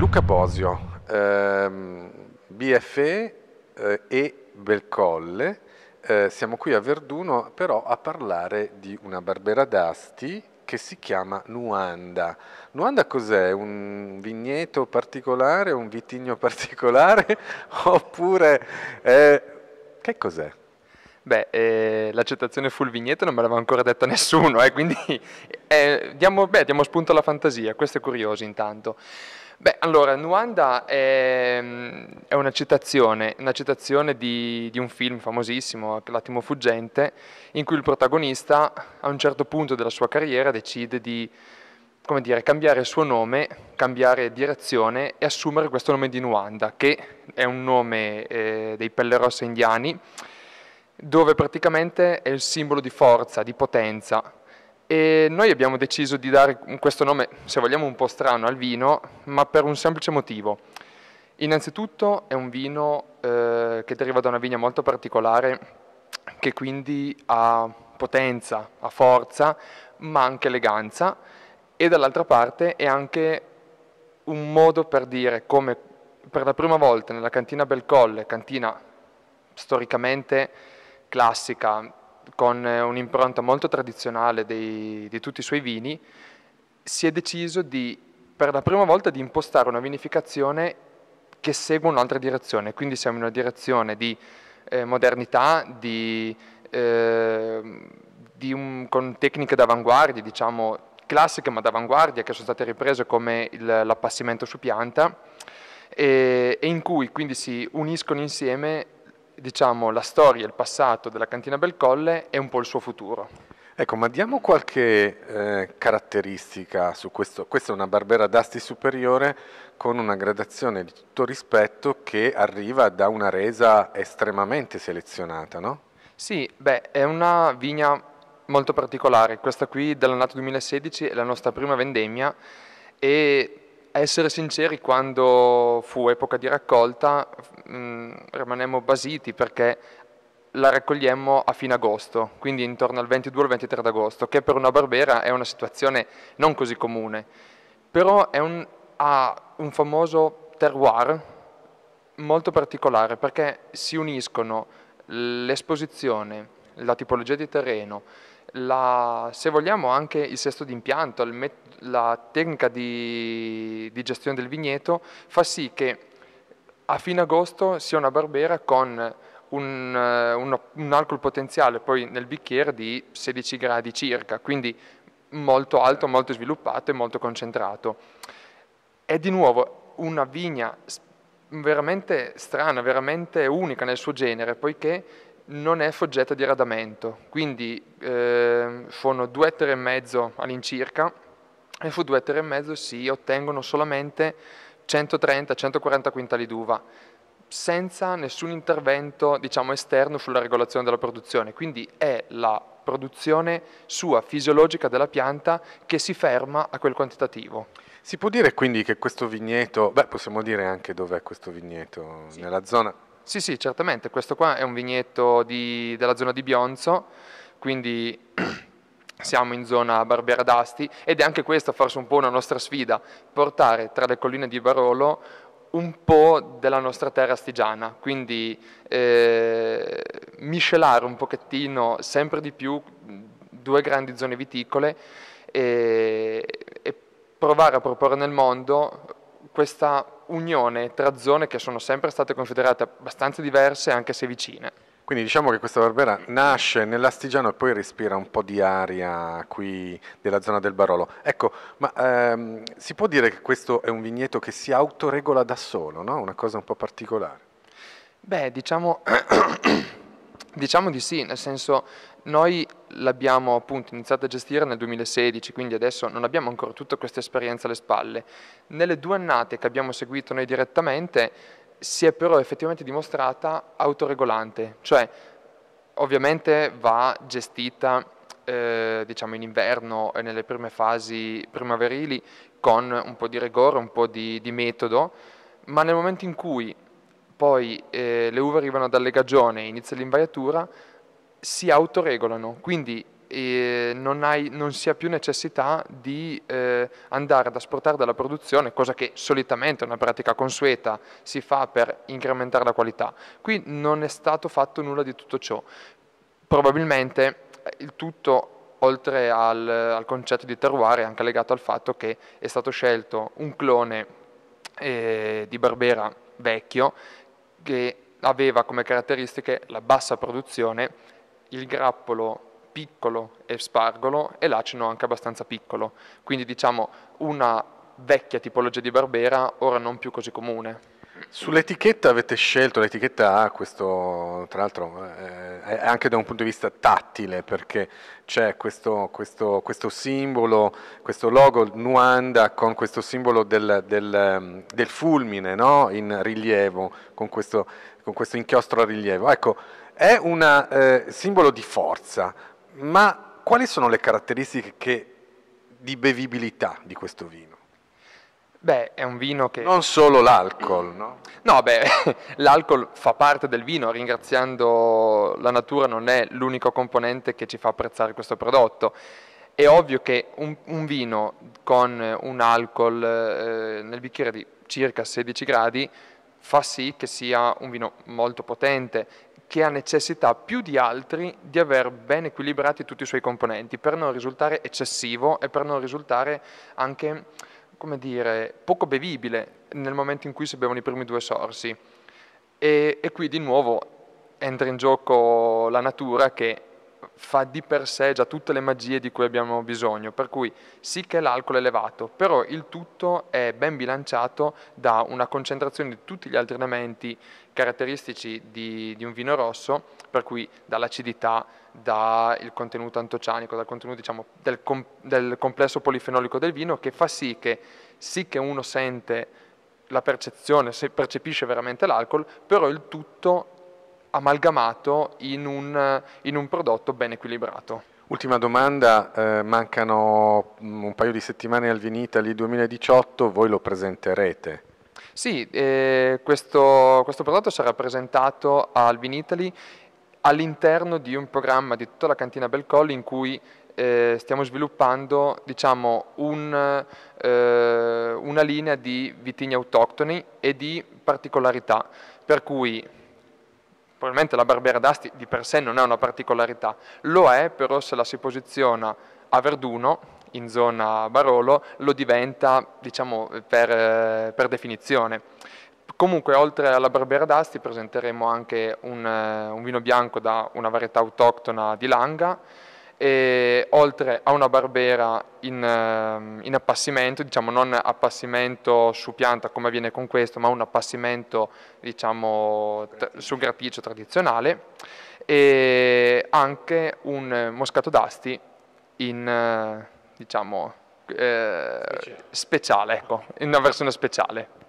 Luca Bosio, ehm, BFE eh, e Belcolle, eh, siamo qui a Verduno però a parlare di una Barbera d'Asti che si chiama Nuanda. Nuanda cos'è? Un vigneto particolare, un vitigno particolare oppure eh, che cos'è? Beh, eh, l'accettazione full vigneto non me l'aveva ancora detta nessuno, eh, quindi eh, diamo, beh, diamo, spunto alla fantasia, questo è curioso intanto. Beh, allora, Nuanda è, è una citazione, una citazione di, di, un film famosissimo, L'attimo fuggente, in cui il protagonista a un certo punto della sua carriera decide di, come dire, cambiare il suo nome, cambiare direzione e assumere questo nome di Nuanda, che è un nome eh, dei pelle rosse indiani, dove praticamente è il simbolo di forza, di potenza. E noi abbiamo deciso di dare questo nome, se vogliamo un po' strano, al vino, ma per un semplice motivo. Innanzitutto è un vino eh, che deriva da una vigna molto particolare, che quindi ha potenza, ha forza, ma anche eleganza, e dall'altra parte è anche un modo per dire come per la prima volta nella cantina Belcolle, cantina storicamente classica con eh, un'impronta molto tradizionale dei, di tutti i suoi vini, si è deciso di, per la prima volta di impostare una vinificazione che segue un'altra direzione, quindi siamo in una direzione di eh, modernità, di, eh, di un, con tecniche d'avanguardia, diciamo classiche ma d'avanguardia, che sono state riprese come l'appassimento su pianta, e, e in cui quindi si uniscono insieme diciamo, la storia, il passato della cantina Belcolle e un po' il suo futuro. Ecco, ma diamo qualche eh, caratteristica su questo. Questa è una Barbera d'Asti superiore con una gradazione di tutto rispetto che arriva da una resa estremamente selezionata, no? Sì, beh, è una vigna molto particolare. Questa qui dell'annato 2016 è la nostra prima vendemmia e essere sinceri, quando fu epoca di raccolta mh, mm, rimanemmo basiti perché la raccogliemmo a fine agosto, quindi intorno al 22 al 23 d'agosto, che per una barbera è una situazione non così comune, però un, ha un famoso terroir molto particolare perché si uniscono l'esposizione, la tipologia di terreno, la, se vogliamo anche il sesto d'impianto, la tecnica di, di gestione del vigneto fa sì che a fine agosto sia una barbera con un, eh, un, un, alcol potenziale poi nel bicchiere di 16 gradi circa, quindi molto alto, molto sviluppato e molto concentrato. È di nuovo una vigna veramente strana, veramente unica nel suo genere, poiché non è soggetta di radamento, quindi eh, sono 2 ettari e mezzo all'incirca e su 2 ettari e mezzo si ottengono solamente 130-140 quintali d'uva senza nessun intervento diciamo, esterno sulla regolazione della produzione, quindi è la produzione sua fisiologica della pianta che si ferma a quel quantitativo. Si può dire quindi che questo vigneto, beh possiamo dire anche dov'è questo vigneto, sì. nella zona sì, sì, certamente. Questo qua è un vigneto di, della zona di Bionzo, quindi siamo in zona Barbera d'Asti ed è anche questa forse un po' una nostra sfida, portare tra le colline di Barolo un po' della nostra terra astigiana, quindi eh, miscelare un pochettino sempre di più due grandi zone viticole e, e provare a proporre nel mondo questa unione tra zone che sono sempre state considerate abbastanza diverse anche se vicine. Quindi diciamo che questa Barbera nasce nell'Astigiano e poi respira un po' di aria qui della zona del Barolo. Ecco, ma ehm, si può dire che questo è un vigneto che si autoregola da solo, no? Una cosa un po' particolare. Beh, diciamo Diciamo di sì, nel senso noi l'abbiamo appunto iniziato a gestire nel 2016, quindi adesso non abbiamo ancora tutta questa esperienza alle spalle. Nelle due annate che abbiamo seguito noi direttamente si è però effettivamente dimostrata autoregolante, cioè ovviamente va gestita eh, diciamo in inverno e nelle prime fasi primaverili con un po' di rigore, un po' di, di metodo, ma nel momento in cui poi eh, le uve arrivano dalle gagione, inizia l'invaiatura, si autoregolano, quindi eh, non, hai, non, si ha più necessità di eh, andare ad asportare dalla produzione, cosa che solitamente è una pratica consueta, si fa per incrementare la qualità. Qui non è stato fatto nulla di tutto ciò. Probabilmente eh, il tutto oltre al, al concetto di terroir è anche legato al fatto che è stato scelto un clone eh, di Barbera vecchio che aveva come caratteristiche la bassa produzione, il grappolo piccolo e spargolo e l'acino anche abbastanza piccolo, quindi diciamo una vecchia tipologia di barbera ora non più così comune. Sull'etichetta avete scelto, l'etichetta ha questo, tra l'altro eh, anche da un punto di vista tattile perché c'è questo, questo, questo, simbolo, questo logo Nuanda con questo simbolo del, del, del fulmine no? in rilievo, con questo, con questo, inchiostro a rilievo. Ecco, è un eh, simbolo di forza, ma quali sono le caratteristiche che, di bevibilità di questo vino? Beh, è un vino che... Non solo l'alcol, no? No, beh, l'alcol fa parte del vino, ringraziando la natura non è l'unico componente che ci fa apprezzare questo prodotto. È ovvio che un, un vino con un alcol eh, nel bicchiere di circa 16 gradi fa sì che sia un vino molto potente, che ha necessità più di altri di aver ben equilibrati tutti i suoi componenti per non risultare eccessivo e per non risultare anche come dire, poco bevibile nel momento in cui si bevono i primi due sorsi. E, e qui di nuovo entra in gioco la natura che fa di per sé già tutte le magie di cui abbiamo bisogno, per cui sì che l'alcol è elevato, però il tutto è ben bilanciato da una concentrazione di tutti gli altri elementi caratteristici di, di un vino rosso, per cui dall'acidità, dal contenuto antocianico, dal contenuto diciamo, del, com, del complesso polifenolico del vino, che fa sì che sì che uno sente la percezione, se percepisce veramente l'alcol, però il tutto amalgamato in un, in un prodotto ben equilibrato. Ultima domanda, eh, mancano mm, un paio di settimane al Vinitaly 2018, voi lo presenterete? Sì, eh, questo, questo, prodotto sarà presentato al Vinitaly all'interno di un programma di tutta la cantina Belcolli in cui eh, stiamo sviluppando diciamo, un, eh, una linea di vitigni autoctoni e di particolarità, per cui probabilmente la Barbera d'Asti di per sé non è una particolarità, lo è però se la si posiziona a Verduno, in zona Barolo, lo diventa diciamo, per, eh, per definizione. Comunque oltre alla Barbera d'Asti presenteremo anche un, eh, un vino bianco da una varietà autoctona di Langa, e oltre a una barbera in, ehm, in, appassimento, diciamo non appassimento su pianta come avviene con questo, ma un appassimento diciamo, su grappiccio tradizionale e anche un moscato d'asti in diciamo eh, speciale, speciale ecco, in una versione speciale.